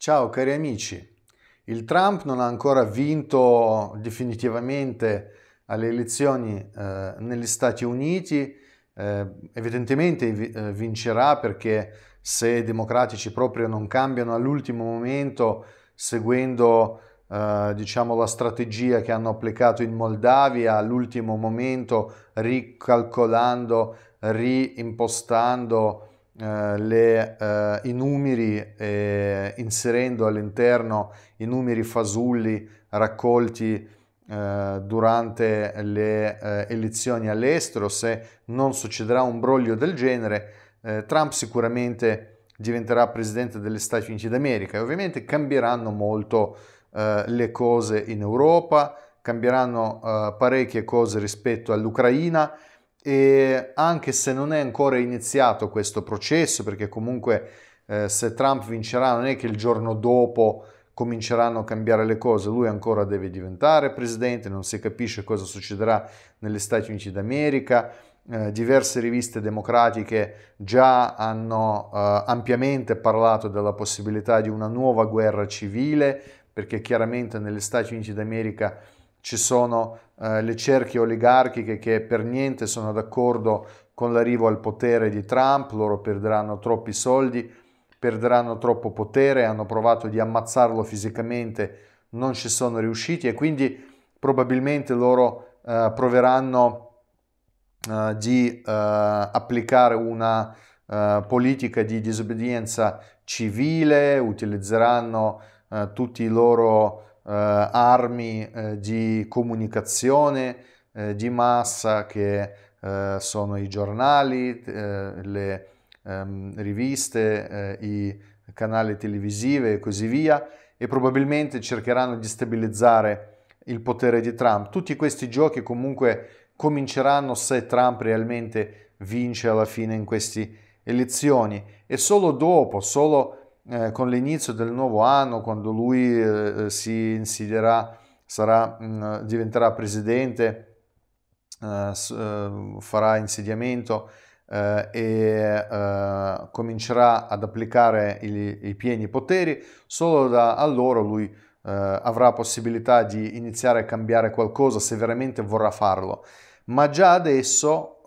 Ciao cari amici, il Trump non ha ancora vinto definitivamente alle elezioni eh, negli Stati Uniti, eh, evidentemente eh, vincerà perché se i democratici proprio non cambiano all'ultimo momento seguendo eh, diciamo la strategia che hanno applicato in Moldavia all'ultimo momento ricalcolando, riimpostando eh, le, eh, i numeri, eh, inserendo all'interno i numeri fasulli raccolti eh, durante le eh, elezioni all'estero, se non succederà un broglio del genere, eh, Trump sicuramente diventerà presidente degli Stati Uniti d'America e ovviamente cambieranno molto le cose in Europa, cambieranno parecchie cose rispetto all'Ucraina, e anche se non è ancora iniziato questo processo, perché comunque eh, se Trump vincerà non è che il giorno dopo cominceranno a cambiare le cose, lui ancora deve diventare presidente, non si capisce cosa succederà negli Stati Uniti d'America, eh, diverse riviste democratiche già hanno eh, ampiamente parlato della possibilità di una nuova guerra civile, perché chiaramente negli Stati Uniti d'America ci sono eh, le cerchie oligarchiche che per niente sono d'accordo con l'arrivo al potere di Trump, loro perderanno troppi soldi, perderanno troppo potere, hanno provato di ammazzarlo fisicamente, non ci sono riusciti e quindi probabilmente loro eh, proveranno eh, di eh, applicare una eh, politica di disobbedienza civile, utilizzeranno eh, tutti i loro eh, armi eh, di comunicazione eh, di massa che sono i giornali, le ehm, riviste, i canali televisive e così via e probabilmente cercheranno di stabilizzare il potere di Trump. Tutti questi giochi comunque cominceranno se Trump realmente vince alla fine in queste elezioni e solo dopo, solo eh, con l'inizio del nuovo anno, quando lui eh, eh si insidierà, sarà, mh, mm, diventerà presidente, eh, eh, farà insediamento e comincerà ad applicare i, i, pieni poteri, solo da allora lui avrà possibilità di iniziare a cambiare qualcosa se veramente vorrà farlo. Ma già adesso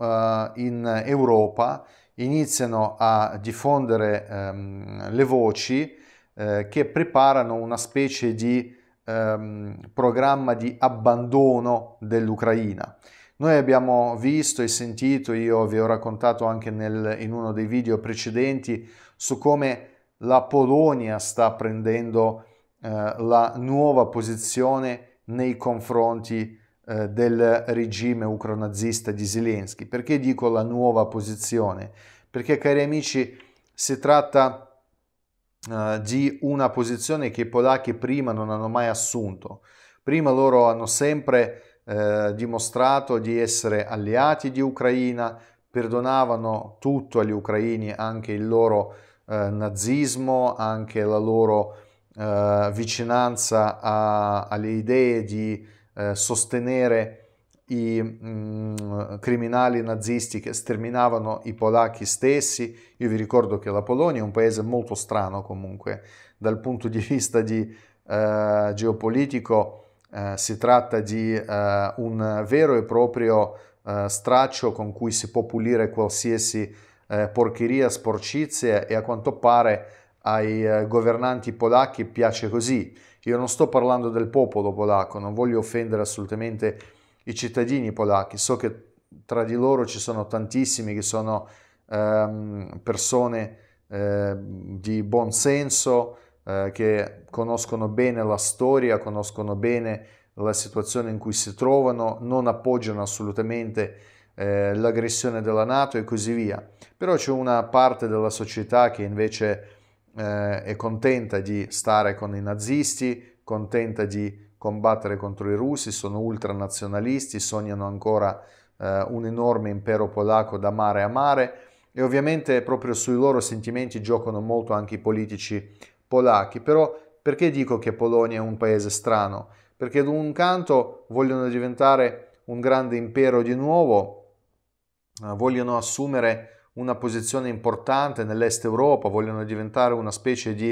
in Europa iniziano a diffondere ehm, le voci eh, che preparano una specie di ehm, programma di abbandono dell'Ucraina. Noi abbiamo visto e sentito, io vi ho raccontato anche nel, in uno dei video precedenti, su come la Polonia sta prendendo eh, la nuova posizione nei confronti eh, del regime ucronazista di Zelensky. Perché dico la nuova posizione? Perché, cari amici, si tratta eh, di una posizione che i polacchi prima non hanno mai assunto. Prima loro hanno sempre eh, dimostrato di essere alleati di Ucraina, perdonavano tutto agli ucraini, anche il loro eh, nazismo, anche la loro vicinanza a, alle idee di eh, sostenere i mh, mm, criminali nazisti che sterminavano i polacchi stessi. Io vi ricordo che la Polonia è un paese molto strano comunque dal punto di vista di, eh, geopolitico. Eh, si tratta di eh, un vero e proprio eh, straccio con cui si può pulire qualsiasi eh, porcheria, sporcizia e a quanto pare ai eh, governanti polacchi piace così io non sto parlando del popolo polacco, non voglio offendere assolutamente i cittadini polacchi, so che tra di loro ci sono tantissimi che sono ehm, persone eh, di buon senso, eh, che conoscono bene la storia, conoscono bene la situazione in cui si trovano, non appoggiano assolutamente eh, l'aggressione della Nato e così via. Però c'è una parte della società che invece eh, è contenta di stare con i nazisti, contenta di combattere contro i russi, sono ultranazionalisti, sognano ancora eh, un enorme impero polacco da mare a mare e ovviamente proprio sui loro sentimenti giocano molto anche i politici polacchi. Però perché dico che Polonia è un paese strano? Perché da un canto vogliono diventare un grande impero di nuovo, eh, vogliono assumere una posizione importante nell'est Europa, vogliono diventare una specie di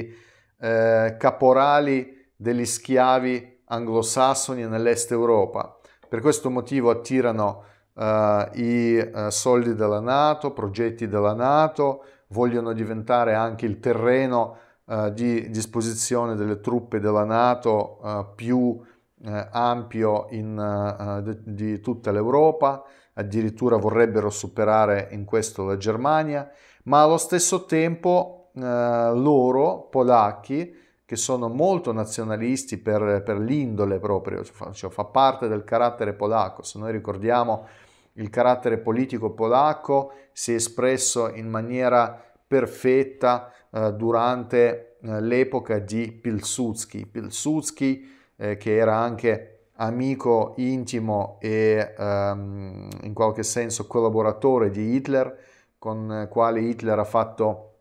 eh, caporali degli schiavi anglosassoni nell'est Europa. Per questo motivo attirano eh, i eh, soldi della Nato, progetti della Nato, vogliono diventare anche il terreno eh, di disposizione delle truppe della Nato eh, più eh, ampio in, di tutta l'Europa addirittura vorrebbero superare in questo la Germania, ma allo stesso tempo eh, loro, polacchi, che sono molto nazionalisti per, per l'indole proprio, cioè, cioè fa parte del carattere polacco. Se noi ricordiamo il carattere politico polacco si è espresso in maniera perfetta eh, durante eh, l'epoca di Pilsudski. Pilsudski, eh, che era anche amico intimo e um, in qualche senso collaboratore di Hitler, con quale Hitler ha fatto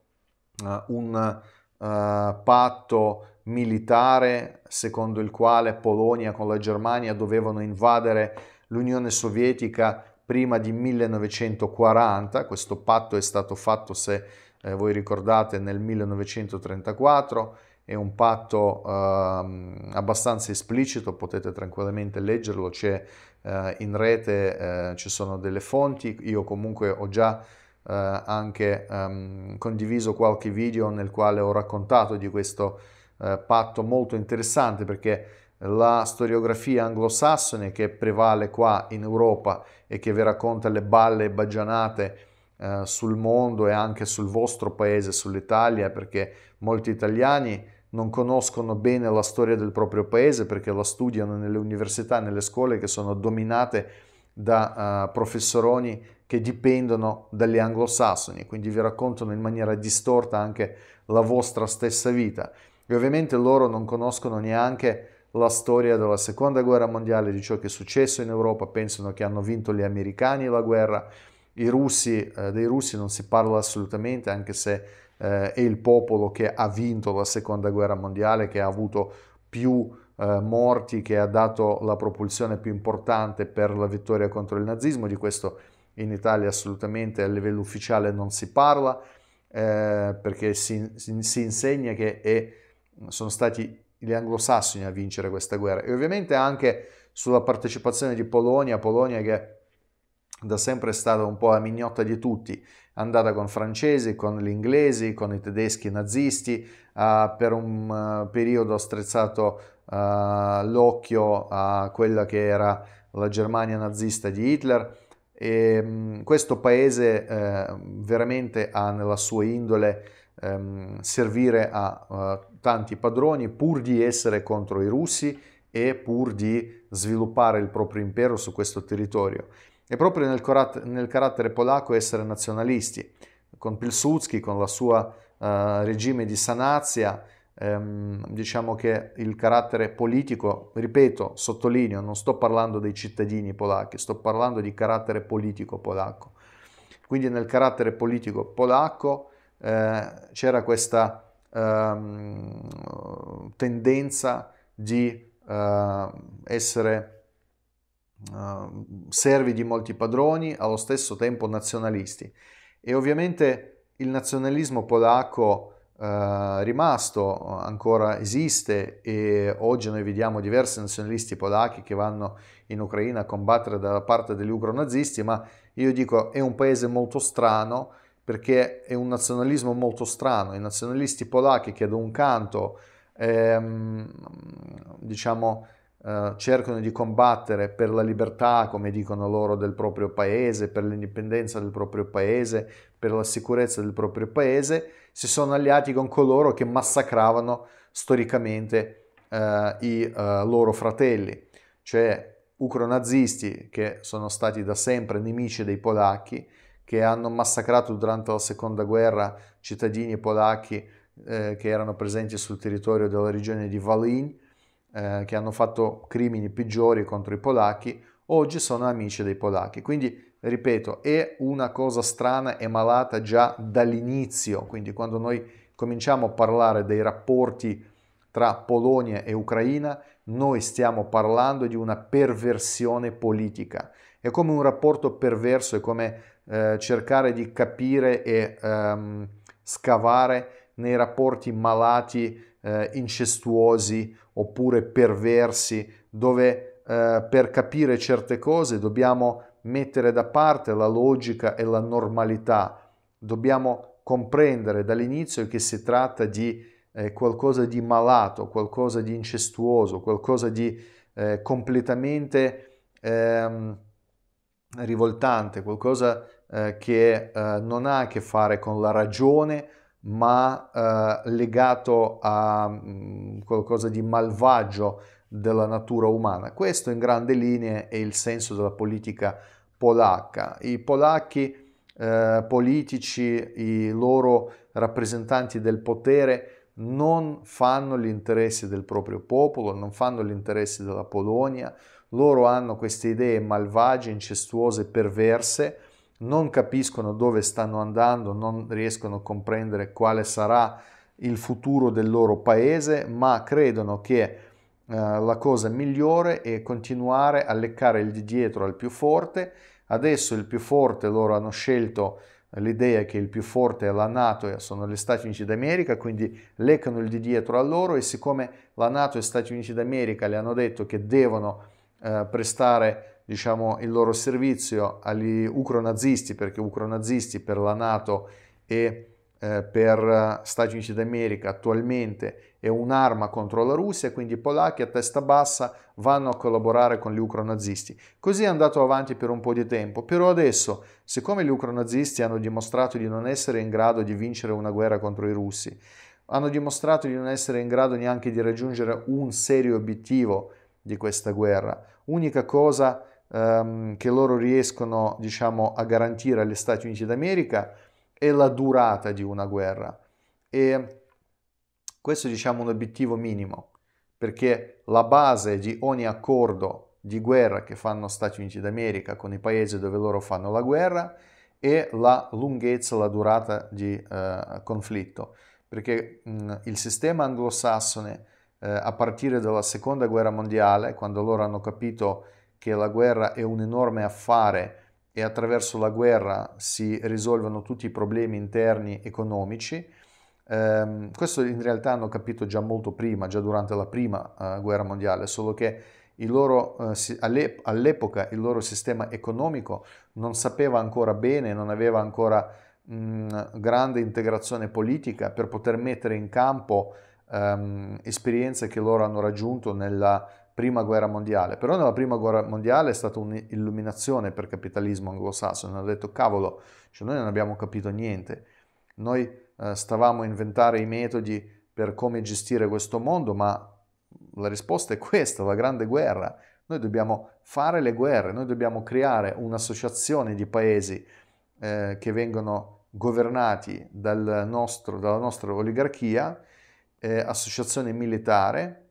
uh, un uh, patto militare secondo il quale Polonia con la Germania dovevano invadere l'Unione Sovietica prima di 1940, questo patto è stato fatto se eh, voi ricordate nel 1934 è un patto eh, abbastanza esplicito, potete tranquillamente leggerlo, c'è eh, in rete, eh, ci sono delle fonti, io comunque ho già eh, anche ehm, condiviso qualche video nel quale ho raccontato di questo eh, patto molto interessante perché la storiografia anglosassone che prevale qua in Europa e che vi racconta le balle e bagianate eh, sul mondo e anche sul vostro paese, sull'Italia, perché molti italiani non conoscono bene la storia del proprio paese perché la studiano nelle università, nelle scuole che sono dominate da uh, professoroni che dipendono dagli anglosassoni, quindi vi raccontano in maniera distorta anche la vostra stessa vita. E ovviamente loro non conoscono neanche la storia della seconda guerra mondiale, di ciò che è successo in Europa, pensano che hanno vinto gli americani la guerra, I russi, eh, dei russi non si parla assolutamente, anche se eh, è il popolo che ha vinto la seconda guerra mondiale, che ha avuto più eh, morti, che ha dato la propulsione più importante per la vittoria contro il nazismo. Di questo in Italia assolutamente a livello ufficiale non si parla, eh, perché si, si, insegna che è, sono stati gli anglosassoni a vincere questa guerra. E ovviamente anche sulla partecipazione di Polonia, Polonia che È da sempre è stata un po' la mignotta di tutti, andata con francesi, con gli inglesi, con i tedeschi nazisti, uh, per un uh, periodo ha strezzato uh, l'occhio a quella che era la Germania nazista di Hitler e um, questo paese eh, veramente ha nella sua indole um, servire a tanti padroni pur di essere contro i russi e pur di sviluppare il proprio impero su questo territorio. È proprio nel, corat- nel carattere polacco essere nazionalisti. Con Pilsudski, con la sua eh, regime di sanazia, ehm, diciamo che il carattere politico, ripeto, sottolineo, non sto parlando dei cittadini polacchi, sto parlando di carattere politico polacco. Quindi nel carattere politico polacco eh, c'era questa ehm, tendenza di eh, essere Ehm, servi di molti padroni, allo stesso tempo nazionalisti. E ovviamente il nazionalismo polacco uh, rimasto eh, ancora esiste e oggi noi vediamo diversi nazionalisti polacchi che vanno in Ucraina a combattere dalla parte degli ugro-nazisti, ma io dico è un paese molto strano perché è un nazionalismo molto strano. I nazionalisti polacchi che da un canto ehm, diciamo eh, cercano di combattere per la libertà, come dicono loro, del proprio paese, per l'indipendenza del proprio paese, per la sicurezza del proprio paese, si sono alleati con coloro che massacravano storicamente eh, i eh, loro fratelli, cioè ucronazisti che sono stati da sempre nemici dei polacchi, che hanno massacrato durante la seconda guerra cittadini polacchi eh, che erano presenti sul territorio della regione di Valin eh, che hanno fatto crimini peggiori contro i polacchi, oggi sono amici dei polacchi. Quindi, ripeto, è una cosa strana e malata già dall'inizio, quindi quando noi cominciamo a parlare dei rapporti tra Polonia e Ucraina, noi stiamo parlando di una perversione politica. È come un rapporto perverso, è come eh, cercare di capire e ehm, scavare nei rapporti malati, eh, incestuosi oppure perversi, dove eh, per capire certe cose dobbiamo mettere da parte la logica e la normalità, dobbiamo comprendere dall'inizio che si tratta di eh, qualcosa di malato, qualcosa di incestuoso, qualcosa di eh, completamente ehm, rivoltante, qualcosa eh, che eh, non ha a che fare con la ragione, ma eh, legato a mh, mm, qualcosa di malvagio della natura umana. Questo in grandi linee è il senso della politica polacca. I polacchi eh, politici, i loro rappresentanti del potere non fanno gli interessi del proprio popolo, non fanno gli interessi della Polonia, loro hanno queste idee malvagie, incestuose, perverse, non capiscono dove stanno andando, non riescono a comprendere quale sarà il futuro del loro paese, ma credono che eh, la cosa migliore è continuare a leccare il di dietro al più forte. Adesso il più forte loro hanno scelto eh, l'idea che il più forte è la Nato e sono gli Stati Uniti d'America, quindi leccano il di dietro a loro e siccome la Nato e gli Stati Uniti d'America le hanno detto che devono eh, prestare diciamo, il loro servizio agli ucronazisti, perché ucronazisti per la Nato e eh, per Stati Uniti d'America attualmente è un'arma contro la Russia, quindi i polacchi a testa bassa vanno a collaborare con gli ucronazisti. Così è andato avanti per un po' di tempo, però adesso, siccome gli ucronazisti hanno dimostrato di non essere in grado di vincere una guerra contro i russi, hanno dimostrato di non essere in grado neanche di raggiungere un serio obiettivo di questa guerra, unica cosa ehm, che loro riescono diciamo, a garantire agli Stati Uniti d'America è la durata di una guerra. E questo è diciamo, un obiettivo minimo, perché la base di ogni accordo di guerra che fanno Stati Uniti d'America con i paesi dove loro fanno la guerra è la lunghezza, la durata di eh, conflitto, perché mh, il sistema anglosassone eh, a partire dalla seconda guerra mondiale, quando loro hanno capito che la guerra è un enorme affare e attraverso la guerra si risolvono tutti i problemi interni economici. Eh, questo in realtà hanno capito già molto prima, già durante la prima eh, guerra mondiale, solo che il loro, eh, all'epoca il loro sistema economico non sapeva ancora bene, non aveva ancora mh, mm, grande integrazione politica per poter mettere in campo ehm, esperienze che loro hanno raggiunto nella prima guerra mondiale, però nella prima guerra mondiale è stata un'illuminazione per il capitalismo anglosassone, hanno detto cavolo, cioè noi non abbiamo capito niente, noi eh, stavamo a inventare i metodi per come gestire questo mondo, ma la risposta è questa, la grande guerra, noi dobbiamo fare le guerre, noi dobbiamo creare un'associazione di paesi eh, che vengono governati dal nostro, dalla nostra oligarchia, eh, associazione militare,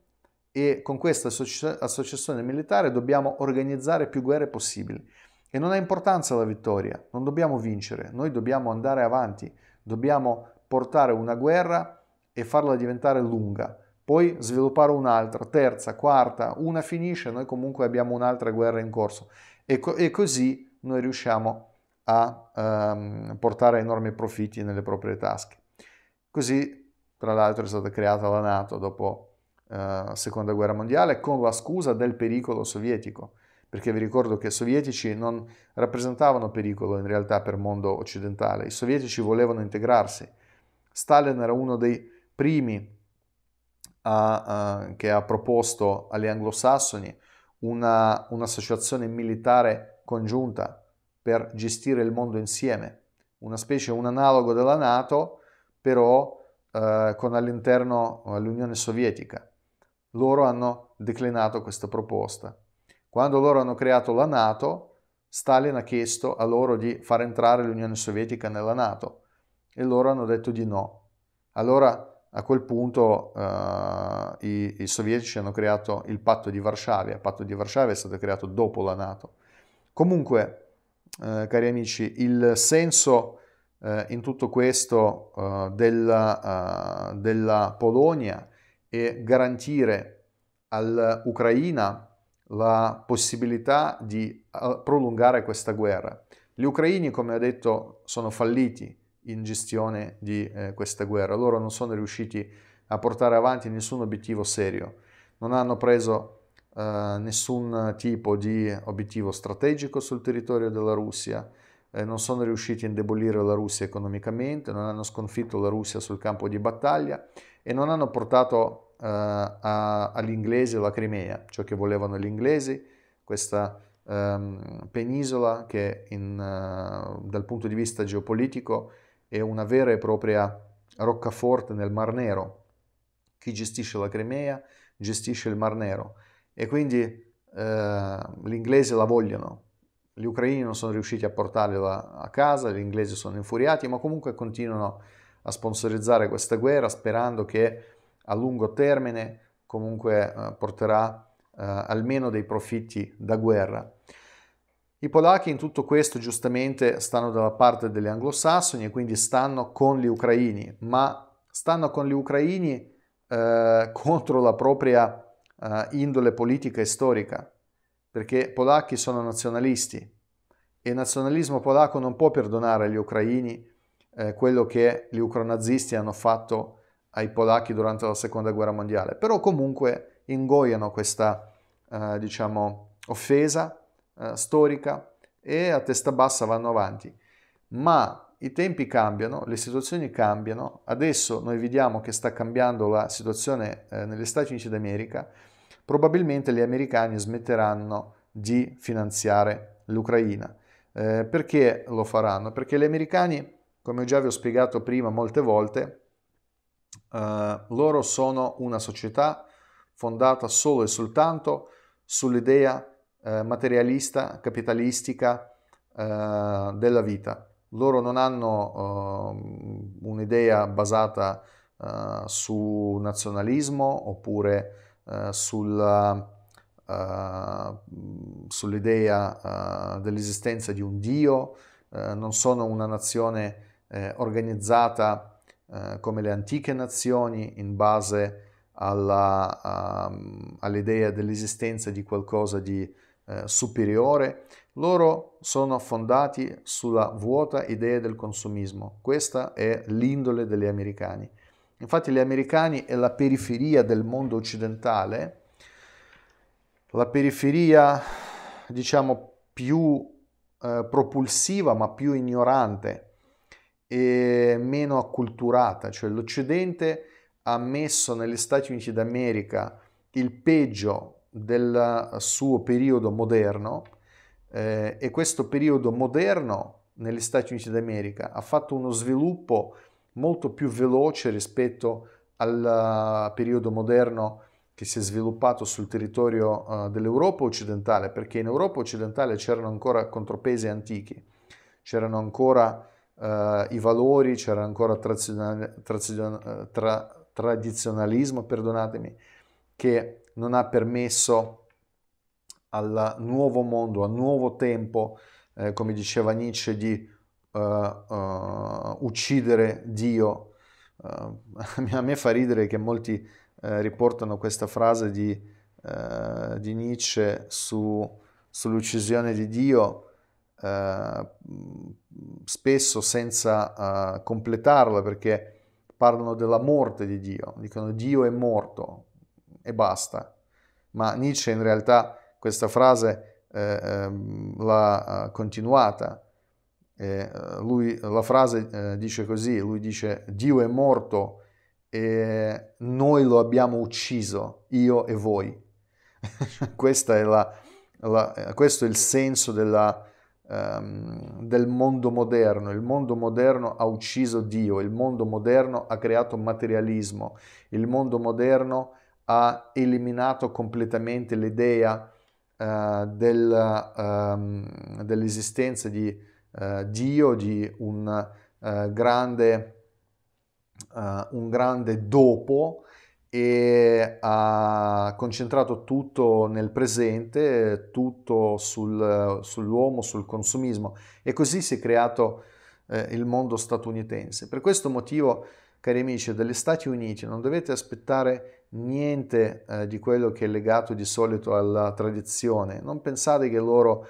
e con questa associazione militare dobbiamo organizzare più guerre possibili. E non ha importanza la vittoria, non dobbiamo vincere, noi dobbiamo andare avanti, dobbiamo portare una guerra e farla diventare lunga, poi sviluppare un'altra, terza, quarta, una finisce, noi comunque abbiamo un'altra guerra in corso e, co- e così noi riusciamo a ehm, portare enormi profitti nelle proprie tasche. Così, tra l'altro, è stata creata la Nato dopo eh, seconda Guerra Mondiale con la scusa del pericolo sovietico, perché vi ricordo che i sovietici non rappresentavano pericolo in realtà per il mondo occidentale, i sovietici volevano integrarsi. Stalin era uno dei primi a, uh, che ha proposto agli anglosassoni una, un'associazione militare congiunta per gestire il mondo insieme, una specie, un analogo della Nato, però eh, con all'interno eh, l'Unione Sovietica loro hanno declinato questa proposta. Quando loro hanno creato la Nato, Stalin ha chiesto a loro di far entrare l'Unione Sovietica nella Nato e loro hanno detto di no. Allora a quel punto uh, i, i, sovietici hanno creato il patto di Varsavia, il patto di Varsavia è stato creato dopo la Nato. Comunque, eh, cari amici, il senso eh, in tutto questo eh, della, uh, della Polonia e garantire all'Ucraina la possibilità di prolungare questa guerra. Gli ucraini, come ho detto, sono falliti in gestione di eh, questa guerra, loro non sono riusciti a portare avanti nessun obiettivo serio, non hanno preso eh, nessun tipo di obiettivo strategico sul territorio della Russia, eh, non sono riusciti a indebolire la Russia economicamente, non hanno sconfitto la Russia sul campo di battaglia e non hanno portato eh, a, agli la Crimea, ciò che volevano gli inglesi, questa ehm, penisola che in, eh, dal punto di vista geopolitico è una vera e propria roccaforte nel Mar Nero. Chi gestisce la Crimea gestisce il Mar Nero e quindi eh, gli inglesi la vogliono, gli ucraini non sono riusciti a portarlo a casa, gli inglesi sono infuriati, ma comunque continuano a sponsorizzare questa guerra sperando che a lungo termine comunque eh, porterà eh, almeno dei profitti da guerra. I polacchi in tutto questo giustamente stanno dalla parte degli anglosassoni e quindi stanno con gli ucraini, ma stanno con gli ucraini eh, contro la propria eh, indole politica e storica perché polacchi sono nazionalisti e il nazionalismo polacco non può perdonare agli ucraini eh, quello che gli ucronazisti hanno fatto ai polacchi durante la seconda guerra mondiale, però comunque ingoiano questa eh, diciamo, offesa eh, storica e a testa bassa vanno avanti. Ma i tempi cambiano, le situazioni cambiano, adesso noi vediamo che sta cambiando la situazione eh, negli Stati Uniti d'America probabilmente gli americani smetteranno di finanziare l'Ucraina. Eh, perché lo faranno? Perché gli americani, come già vi ho spiegato prima molte volte, eh, loro sono una società fondata solo e soltanto sull'idea eh, materialista, capitalistica eh, della vita. Loro non hanno eh, un'idea basata eh, su nazionalismo oppure eh, sulla, uh, eh, sull'idea uh, dell'esistenza di un Dio, uh, non sono una nazione organizzata come le antiche nazioni in base alla, ehm, all'idea dell'esistenza di qualcosa di superiore, loro sono fondati sulla vuota idea del consumismo. Questa è l'indole degli americani. Infatti gli americani è la periferia del mondo occidentale, la periferia diciamo più eh, propulsiva ma più ignorante e meno acculturata, cioè l'Occidente ha messo negli Stati Uniti d'America il peggio del suo periodo moderno eh, e questo periodo moderno negli Stati Uniti d'America ha fatto uno sviluppo molto più veloce rispetto al eh, periodo moderno che si è sviluppato sul territorio eh, dell'Europa occidentale, perché in Europa occidentale c'erano ancora contropesi antichi, c'erano ancora eh, i valori, c'era ancora trazion- trazion- eh, tra- tradizionalismo, perdonatemi, che non ha permesso al nuovo mondo, al nuovo tempo, eh, come diceva Nietzsche, di uh, uh, uccidere Dio. Uh, a me fa ridere che molti riportano questa frase di, di Nietzsche su, sull'uccisione di Dio, spesso senza completarla perché parlano della morte di Dio, dicono Dio è morto e basta. Ma Nietzsche in realtà questa frase eh, ehm, l'ha continuata eh, lui, la frase eh, dice così, lui dice Dio è morto e noi lo abbiamo ucciso, io e voi. è la, la, eh, questo è il senso della, um, del mondo moderno. Il mondo moderno ha ucciso Dio, il mondo moderno ha creato materialismo, il mondo moderno ha eliminato completamente l'idea uh, del, um, dell'esistenza di Dio eh, Dio di un, eh, grande, eh, un grande dopo e ha concentrato tutto nel presente, tutto sul, sull'uomo, sul consumismo e così si è creato eh, il mondo statunitense. Per questo motivo, cari amici, degli Stati Uniti non dovete aspettare niente eh, di quello che è legato di solito alla tradizione. Non pensate che loro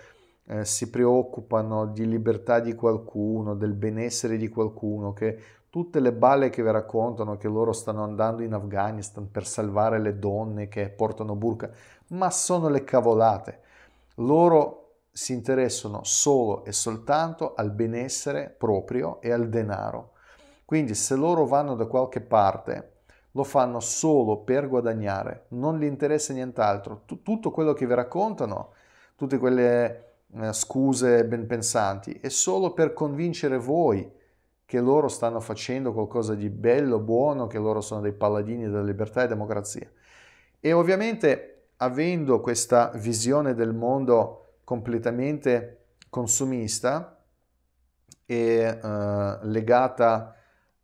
eh, si preoccupano di libertà di qualcuno, del benessere di qualcuno, che tutte le balle che vi raccontano che loro stanno andando in Afghanistan per salvare le donne che portano burka, ma sono le cavolate. Loro si interessano solo e soltanto al benessere proprio e al denaro. Quindi se loro vanno da qualche parte lo fanno solo per guadagnare, non gli interessa nient'altro. tutto quello che vi raccontano, tutte quelle eh, scuse ben pensanti, è solo per convincere voi che loro stanno facendo qualcosa di bello, buono, che loro sono dei paladini della libertà e democrazia. E ovviamente avendo questa visione del mondo completamente consumista e eh, legata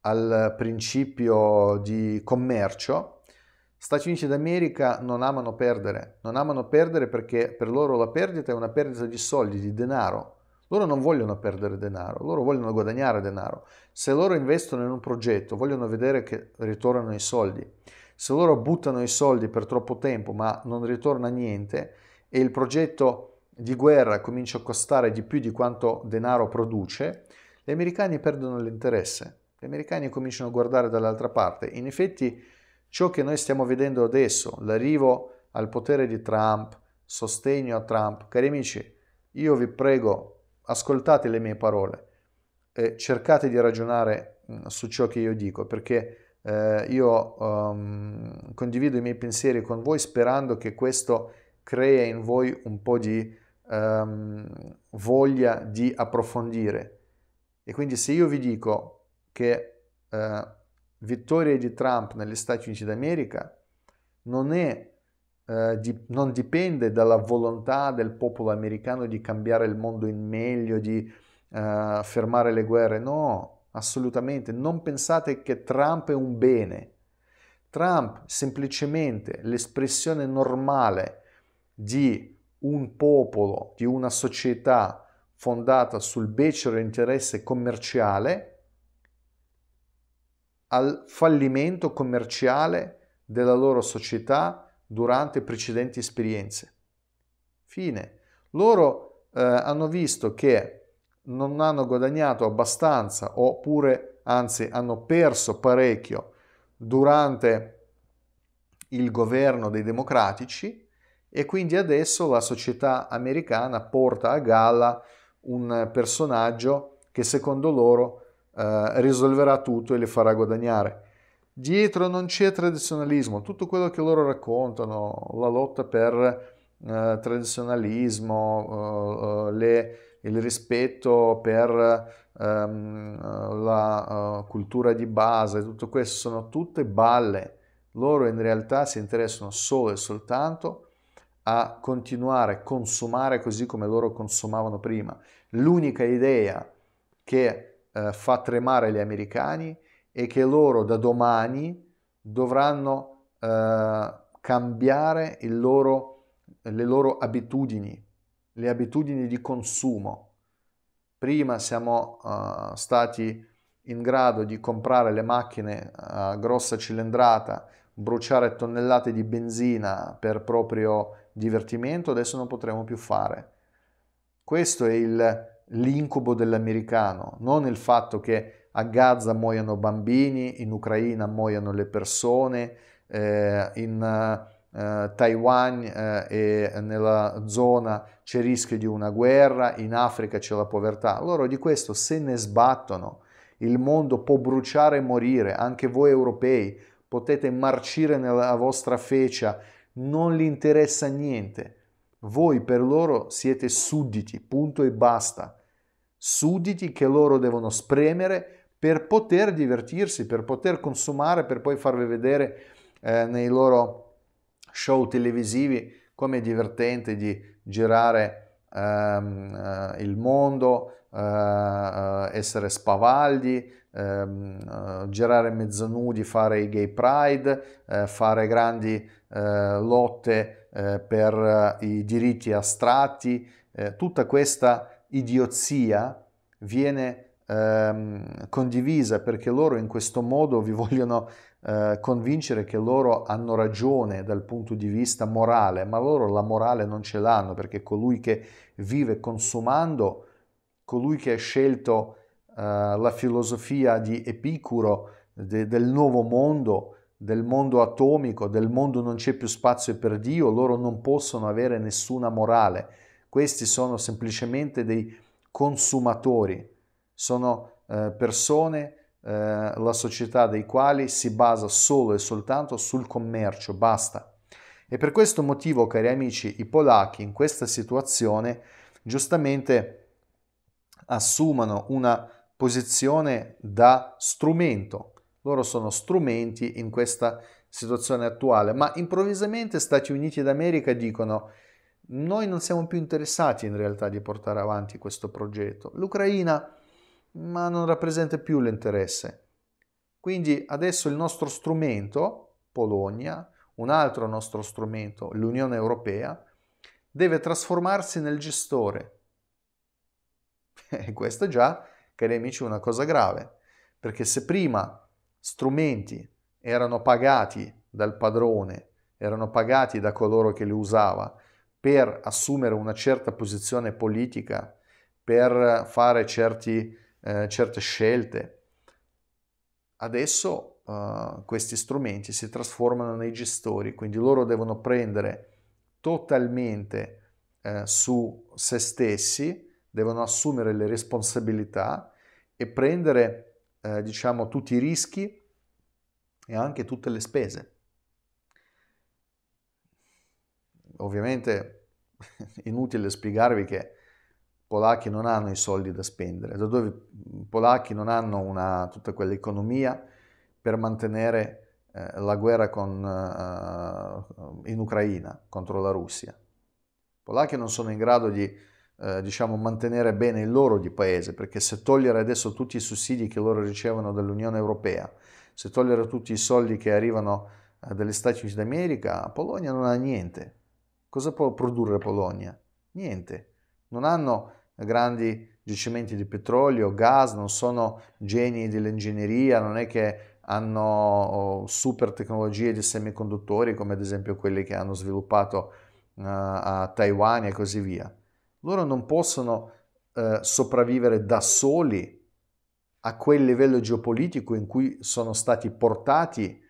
al principio di commercio, Stati Uniti d'America non amano perdere, non amano perdere perché per loro la perdita è una perdita di soldi, di denaro. Loro non vogliono perdere denaro, loro vogliono guadagnare denaro. Se loro investono in un progetto, vogliono vedere che ritornano i soldi. Se loro buttano i soldi per troppo tempo ma non ritorna niente e il progetto di guerra comincia a costare di più di quanto denaro produce, gli americani perdono l'interesse. Gli americani cominciano a guardare dall'altra parte. In effetti Ciò che noi stiamo vedendo adesso, l'arrivo al potere di Trump, sostegno a Trump, cari amici, io vi prego, ascoltate le mie parole e cercate di ragionare mm, su ciò che io dico, perché eh, io um, condivido i miei pensieri con voi sperando che questo crea in voi un po' di um, voglia di approfondire. E quindi se io vi dico che eh, vittoria di Trump negli Stati Uniti d'America non, è, eh, di, non dipende dalla volontà del popolo americano di cambiare il mondo in meglio, di eh, fermare le guerre, no, assolutamente, non pensate che Trump è un bene. Trump semplicemente l'espressione normale di un popolo, di una società fondata sul becero interesse commerciale, al fallimento commerciale della loro società durante precedenti esperienze. Fine. Loro eh, hanno visto che non hanno guadagnato abbastanza oppure anzi hanno perso parecchio durante il governo dei democratici e quindi adesso la società americana porta a galla un personaggio che secondo loro eh, risolverà tutto e le farà guadagnare. Dietro non c'è tradizionalismo, tutto quello che loro raccontano, la lotta per eh, tradizionalismo, eh, eh le, il rispetto per ehm, la uh, cultura di base, tutto questo sono tutte balle. Loro in realtà si interessano solo e soltanto a continuare a consumare così come loro consumavano prima. L'unica idea che eh, fa tremare gli americani e che loro da domani dovranno eh, cambiare loro, le loro abitudini, le abitudini di consumo. Prima siamo uh, stati in grado di comprare le macchine a grossa cilindrata, bruciare tonnellate di benzina per proprio divertimento, adesso non potremo più fare. Questo è il l'incubo dell'americano, non il fatto che a Gaza muoiano bambini, in Ucraina muoiano le persone, eh, in eh, Taiwan eh, e nella zona c'è il rischio di una guerra, in Africa c'è la povertà. Loro di questo se ne sbattono. Il mondo può bruciare e morire, anche voi europei potete marcire nella vostra fecia, non gli interessa niente. Voi per loro siete sudditi, punto e basta. Sudditi che loro devono spremere per poter divertirsi, per poter consumare, per poi farvi vedere eh, nei loro show televisivi com'è divertente di girare ehm, eh, il mondo, eh, essere spavaldi, ehm, eh, girare nudi, fare i gay pride, eh, fare grandi eh, lotte eh, per eh, i diritti astratti, eh, tutta questa idiozia viene ehm, condivisa perché loro in questo modo vi vogliono eh, convincere che loro hanno ragione dal punto di vista morale, ma loro la morale non ce l'hanno perché colui che vive consumando, colui che ha scelto eh, la filosofia di Epicuro de, del nuovo mondo, del mondo atomico, del mondo non c'è più spazio per Dio, loro non possono avere nessuna morale. Questi sono semplicemente dei consumatori, sono eh, persone, eh, la società dei quali si basa solo e soltanto sul commercio, basta. E per questo motivo, cari amici, i polacchi in questa situazione giustamente assumono una posizione da strumento loro sono strumenti in questa situazione attuale, ma improvvisamente Stati Uniti d'America dicono noi non siamo più interessati in realtà di portare avanti questo progetto. L'Ucraina ma non rappresenta più l'interesse. Quindi adesso il nostro strumento, Polonia, un altro nostro strumento, l'Unione Europea, deve trasformarsi nel gestore. E questa già, cari amici, una cosa grave, perché se prima strumenti erano pagati dal padrone, erano pagati da coloro che li usava per assumere una certa posizione politica, per fare certi, eh, certe scelte. Adesso Uh, questi strumenti si trasformano nei gestori, quindi loro devono prendere totalmente eh, su se stessi, devono assumere le responsabilità e prendere eh, diciamo, tutti i rischi e anche tutte le spese. Ovviamente è inutile spiegarvi che i polacchi non hanno i soldi da spendere, da dove i polacchi non hanno una, tutta quell'economia per mantenere eh, la guerra con, eh, in Ucraina contro la Russia. I polacchi non sono in grado di eh, diciamo, mantenere bene il loro di paese, perché se togliere adesso tutti i sussidi che loro ricevono dall'Unione Europea, se togliere tutti i soldi che arrivano eh, dagli Stati Uniti d'America, Polonia non ha niente. Cosa può produrre Polonia? Niente. Non hanno grandi giacimenti di petrolio, gas, non sono geni dell'ingegneria, non è che hanno oh, super tecnologie di semiconduttori come ad esempio quelli che hanno sviluppato uh, a Taiwan e così via. Loro non possono eh, sopravvivere da soli a quel livello geopolitico in cui sono stati portati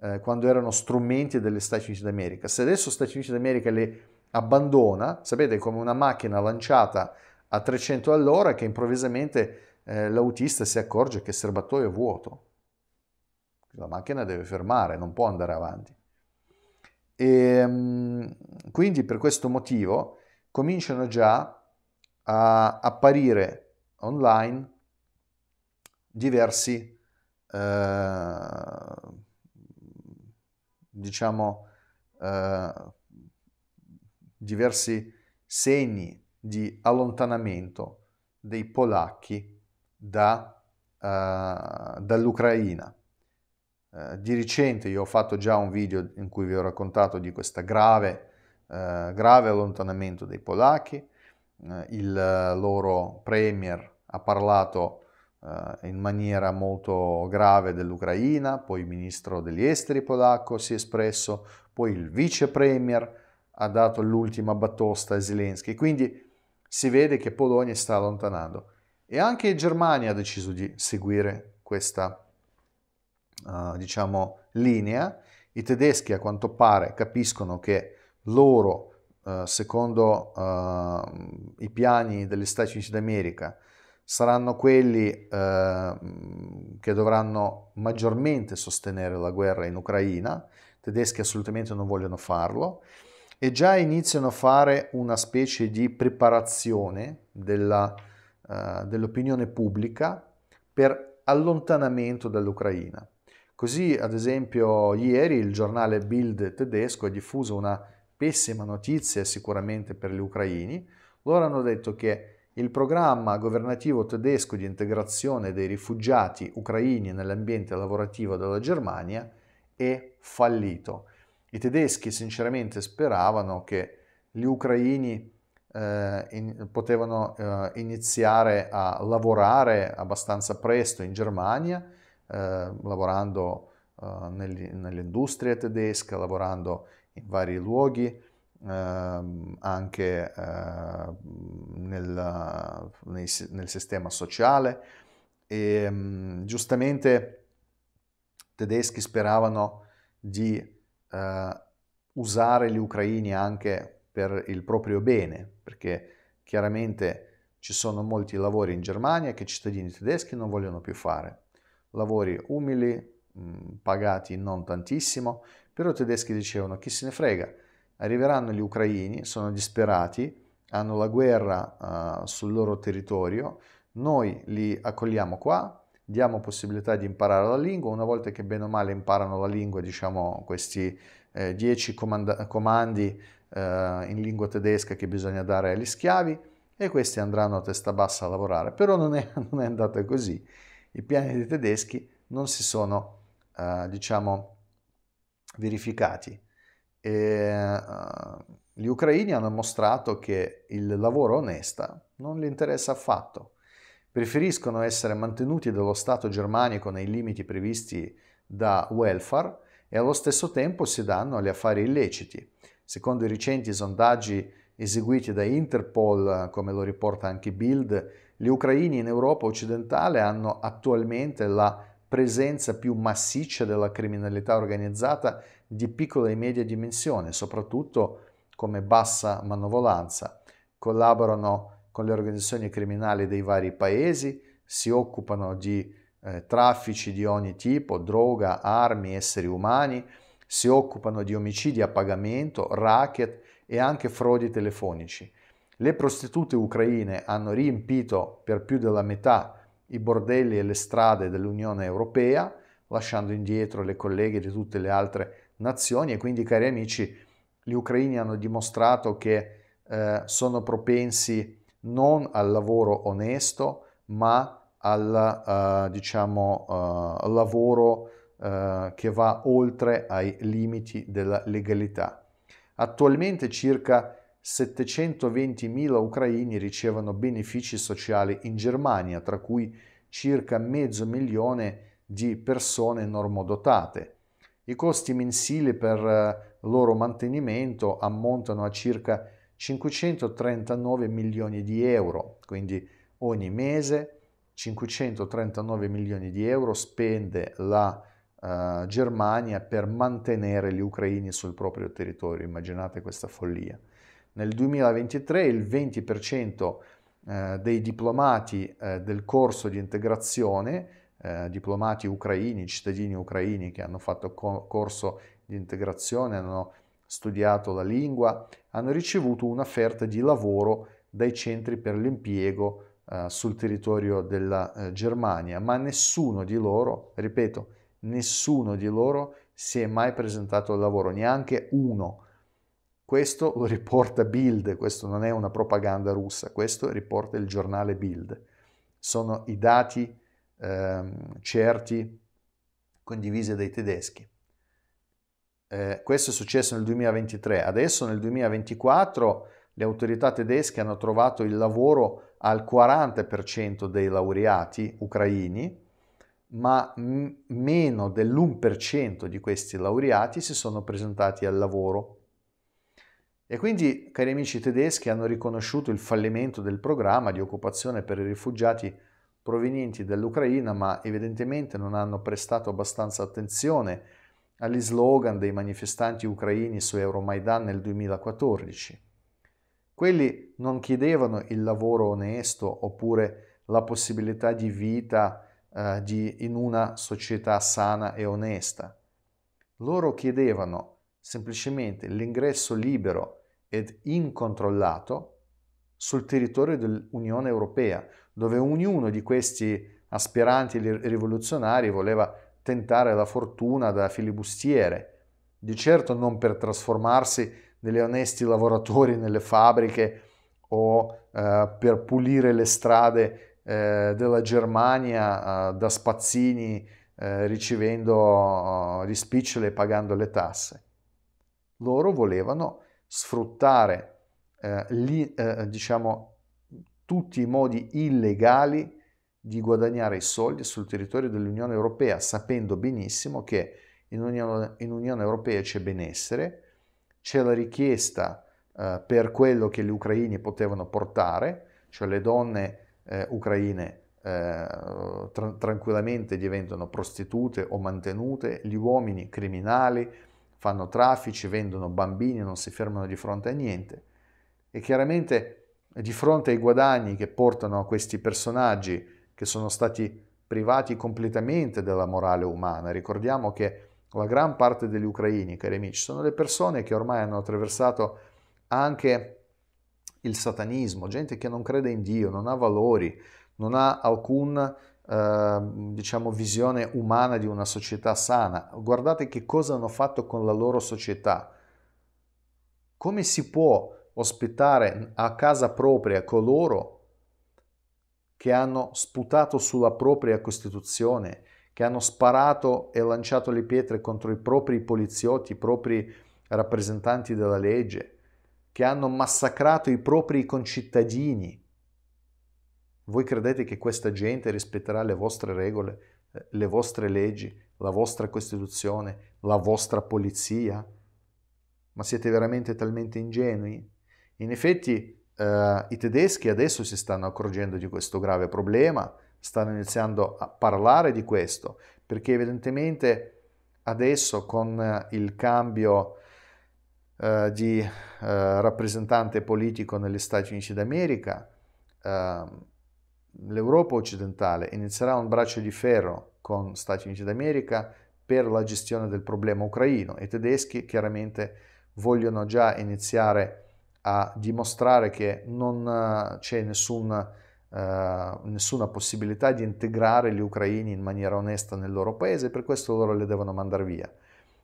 eh, quando erano strumenti degli Stati Uniti d'America. Se adesso gli Stati Uniti d'America li abbandona, sapete, come una macchina lanciata a 300 all'ora che improvvisamente eh, l'autista si accorge che il serbatoio è vuoto. La macchina deve fermare, non può andare avanti. E, ehm, quindi per questo motivo cominciano già a apparire online diversi, eh, diciamo, eh, diversi segni di allontanamento dei polacchi da, eh, dall'Ucraina. Eh, di recente io ho fatto già un video in cui vi ho raccontato di questa grave eh, grave allontanamento dei polacchi, eh, il eh, loro premier ha parlato eh, in maniera molto grave dell'Ucraina, poi il ministro degli esteri polacco si è espresso, poi il vice premier ha dato l'ultima battosta a Zelensky, quindi si vede che Polonia sta allontanando e anche Germania ha deciso di seguire questa uh, diciamo linea. I tedeschi a quanto pare capiscono che loro, eh, secondo eh, i piani degli Stati Uniti d'America, saranno quelli eh, che dovranno maggiormente sostenere la guerra in Ucraina, i tedeschi assolutamente non vogliono farlo, e già iniziano a fare una specie di preparazione della, eh, dell'opinione pubblica per allontanamento dall'Ucraina. Così, ad esempio, ieri il giornale Bild tedesco ha diffuso una pessima notizia sicuramente per gli ucraini, loro hanno detto che il programma governativo tedesco di integrazione dei rifugiati ucraini nell'ambiente lavorativo della Germania è fallito. I tedeschi sinceramente speravano che gli ucraini eh, in, potevano eh, iniziare a lavorare abbastanza presto in Germania, eh, lavorando eh, nell'industria tedesca, lavorando in vari luoghi, ehm, anche eh, nel, nei, nel, sistema sociale e ehm, giustamente i tedeschi speravano di eh, usare gli ucraini anche per il proprio bene, perché chiaramente ci sono molti lavori in Germania che i cittadini tedeschi non vogliono più fare, lavori umili, pagati non tantissimo, però i tedeschi dicevano chi se ne frega, arriveranno gli ucraini, sono disperati, hanno la guerra uh, sul loro territorio, noi li accogliamo qua, diamo possibilità di imparare la lingua, una volta che bene o male imparano la lingua, diciamo questi 10 eh, comanda- comandi eh, in lingua tedesca che bisogna dare agli schiavi e questi andranno a testa bassa a lavorare, però non è, non è andata così, i piani dei tedeschi non si sono, eh, diciamo, verificati. E, uh, gli ucraini hanno mostrato che il lavoro onesta non gli interessa affatto. Preferiscono essere mantenuti dallo Stato germanico nei limiti previsti da welfare e allo stesso tempo si danno agli affari illeciti. Secondo i recenti sondaggi eseguiti da Interpol, come lo riporta anche Bild, gli ucraini in Europa occidentale hanno attualmente la presenza più massiccia della criminalità organizzata di piccola e media dimensione, soprattutto come bassa manovolanza. Collaborano con le organizzazioni criminali dei vari paesi, si occupano di eh, traffici di ogni tipo, droga, armi, esseri umani, si occupano di omicidi a pagamento, racket e anche frodi telefonici. Le prostitute ucraine hanno riempito per più della metà i bordelli e le strade dell'Unione Europea, lasciando indietro le colleghe di tutte le altre nazioni e quindi cari amici, gli ucraini hanno dimostrato che eh, sono propensi non al lavoro onesto, ma al, eh, diciamo, eh, lavoro eh, che va oltre ai limiti della legalità. Attualmente circa 720.000 ucraini ricevono benefici sociali in Germania, tra cui circa mezzo milione di persone normodotate. I costi mensili per eh, loro mantenimento ammontano a circa 539 milioni di euro, quindi ogni mese 539 milioni di euro spende la uh, Germania per mantenere gli ucraini sul proprio territorio, immaginate questa follia. Nel 2023 il 20% eh, dei diplomati eh, del corso di integrazione, eh, diplomati ucraini, cittadini ucraini che hanno fatto co- corso di integrazione, hanno studiato la lingua, hanno ricevuto un'offerta di lavoro dai centri per l'impiego eh, sul territorio della eh, Germania, ma nessuno di loro, ripeto, nessuno di loro si è mai presentato al lavoro, neanche uno. Questo lo riporta Bild, questo non è una propaganda russa, questo riporta il giornale Bild. Sono i dati ehm, certi condivisi dai tedeschi. Eh, questo è successo nel 2023, adesso nel 2024 le autorità tedesche hanno trovato il lavoro al 40% dei laureati ucraini, ma meno dell'1% di questi laureati si sono presentati al lavoro. E quindi, cari amici tedeschi, hanno riconosciuto il fallimento del programma di occupazione per i rifugiati provenienti dall'Ucraina, ma evidentemente non hanno prestato abbastanza attenzione agli slogan dei manifestanti ucraini su Euromaidan nel 2014. Quelli non chiedevano il lavoro onesto oppure la possibilità di vita eh, di, in una società sana e onesta. Loro chiedevano semplicemente l'ingresso libero ed incontrollato sul territorio dell'Unione Europea, dove ognuno di questi aspiranti rivoluzionari voleva tentare la fortuna da filibustiere, di certo non per trasformarsi degli onesti lavoratori nelle fabbriche o eh, per pulire le strade eh, della Germania eh, da spazzini eh, ricevendo uh, gli spiccioli e pagando le tasse. Loro volevano sfruttare eh, li, eh, diciamo, tutti i modi illegali di guadagnare i soldi sul territorio dell'Unione Europea, sapendo benissimo che in Unione, in Unione Europea c'è benessere, c'è la richiesta eh, per quello che gli ucraini potevano portare, cioè le donne eh, ucraine eh, tra- tranquillamente diventano prostitute o mantenute, gli uomini criminali, fanno traffici, vendono bambini, non si fermano di fronte a niente. E chiaramente di fronte ai guadagni che portano a questi personaggi che sono stati privati completamente della morale umana, ricordiamo che la gran parte degli ucraini, cari amici, sono le persone che ormai hanno attraversato anche il satanismo, gente che non crede in Dio, non ha valori, non ha alcun Ehm, diciamo, visione umana di una società sana. Guardate che cosa hanno fatto con la loro società. Come si può ospitare a casa propria coloro che hanno sputato sulla propria Costituzione, che hanno sparato e lanciato le pietre contro i propri poliziotti, i propri rappresentanti della legge, che hanno massacrato i propri concittadini, voi credete che questa gente rispetterà le vostre regole, eh, le vostre leggi, la vostra Costituzione, la vostra polizia? Ma siete veramente talmente ingenui? In effetti eh, i tedeschi adesso si stanno accorgendo di questo grave problema, stanno iniziando a parlare di questo, perché evidentemente adesso con eh, il cambio eh, di eh, rappresentante politico negli Stati Uniti d'America, ehm, l'Europa occidentale inizierà un braccio di ferro con Stati Uniti d'America per la gestione del problema ucraino. I tedeschi chiaramente vogliono già iniziare a dimostrare che non eh, c'è nessun, eh, nessuna possibilità di integrare gli ucraini in maniera onesta nel loro paese, per questo loro le devono mandare via.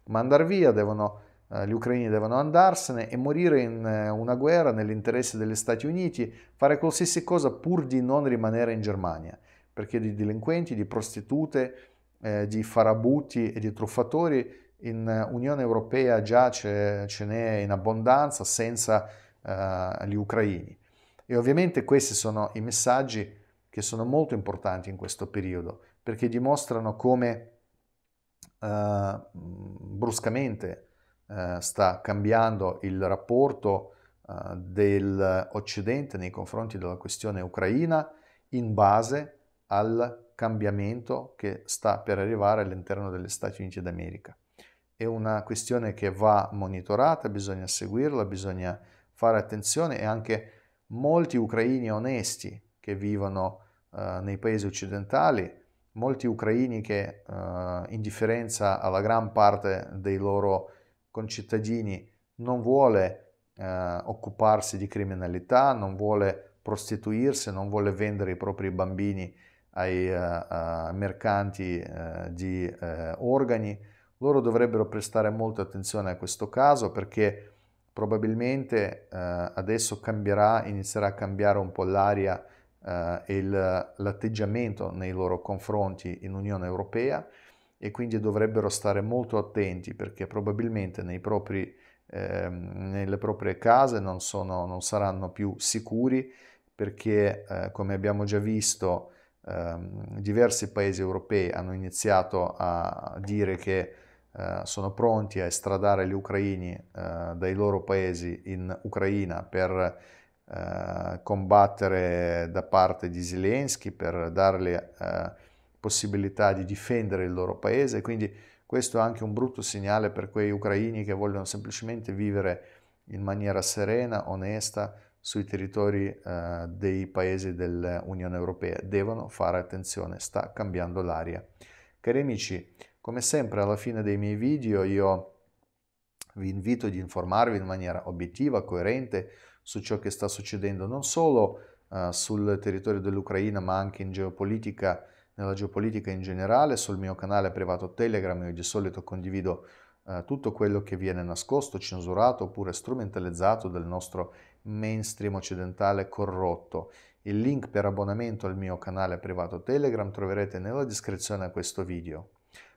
Mandare via devono eh, gli ucraini devono andarsene e morire in eh, una guerra nell'interesse degli Stati Uniti, fare qualsiasi cosa pur di non rimanere in Germania, perché di delinquenti, di prostitute, eh, di farabutti e di truffatori in eh, Unione Europea già ce, ce n'è in abbondanza senza eh, gli ucraini. E ovviamente questi sono i messaggi che sono molto importanti in questo periodo, perché dimostrano come eh, bruscamente eh, sta cambiando il rapporto eh, dell'Occidente nei confronti della questione ucraina in base al cambiamento che sta per arrivare all'interno degli Stati Uniti d'America. È una questione che va monitorata, bisogna seguirla, bisogna fare attenzione e anche molti ucraini onesti che vivono eh, nei paesi occidentali, molti ucraini che eh, in differenza alla gran parte dei loro concittadini non vuole eh, occuparsi di criminalità, non vuole prostituirsi, non vuole vendere i propri bambini ai uh, mercanti uh, di uh, organi. Loro dovrebbero prestare molta attenzione a questo caso perché probabilmente adesso cambierà, inizierà a cambiare un po' l'aria e il, l'atteggiamento nei loro confronti in Unione Europea e quindi dovrebbero stare molto attenti perché probabilmente propri, eh, nelle proprie case non, sono, non, saranno più sicuri perché eh, come abbiamo già visto eh, diversi paesi europei hanno iniziato a dire che eh, sono pronti a estradare gli ucraini eh, dai loro paesi in Ucraina per eh, combattere da parte di Zelensky, per darle possibilità di difendere il loro paese, quindi questo è anche un brutto segnale per quei ucraini che vogliono semplicemente vivere in maniera serena, onesta sui territori eh, dei paesi dell'Unione Europea. Devono fare attenzione, sta cambiando l'aria. Cari amici, come sempre alla fine dei miei video io vi invito ad informarvi in maniera obiettiva, coerente su ciò che sta succedendo non solo eh, sul territorio dell'Ucraina, ma anche in geopolitica nella geopolitica in generale, sul mio canale privato Telegram io di solito condivido eh, tutto quello che viene nascosto, censurato oppure strumentalizzato dal nostro mainstream occidentale corrotto. Il link per abbonamento al mio canale privato Telegram troverete nella descrizione a questo video.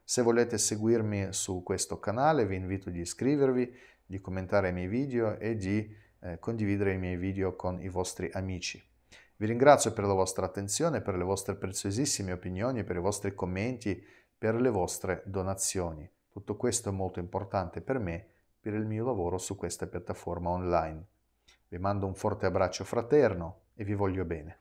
Se volete seguirmi su questo canale vi invito di iscrivervi, di commentare i miei video e di eh, condividere i miei video con i vostri amici. Vi ringrazio per la vostra attenzione, per le vostre preziosissime opinioni, per i vostri commenti, per le vostre donazioni. Tutto questo è molto importante per me, per il mio lavoro su questa piattaforma online. Vi mando un forte abbraccio fraterno e vi voglio bene.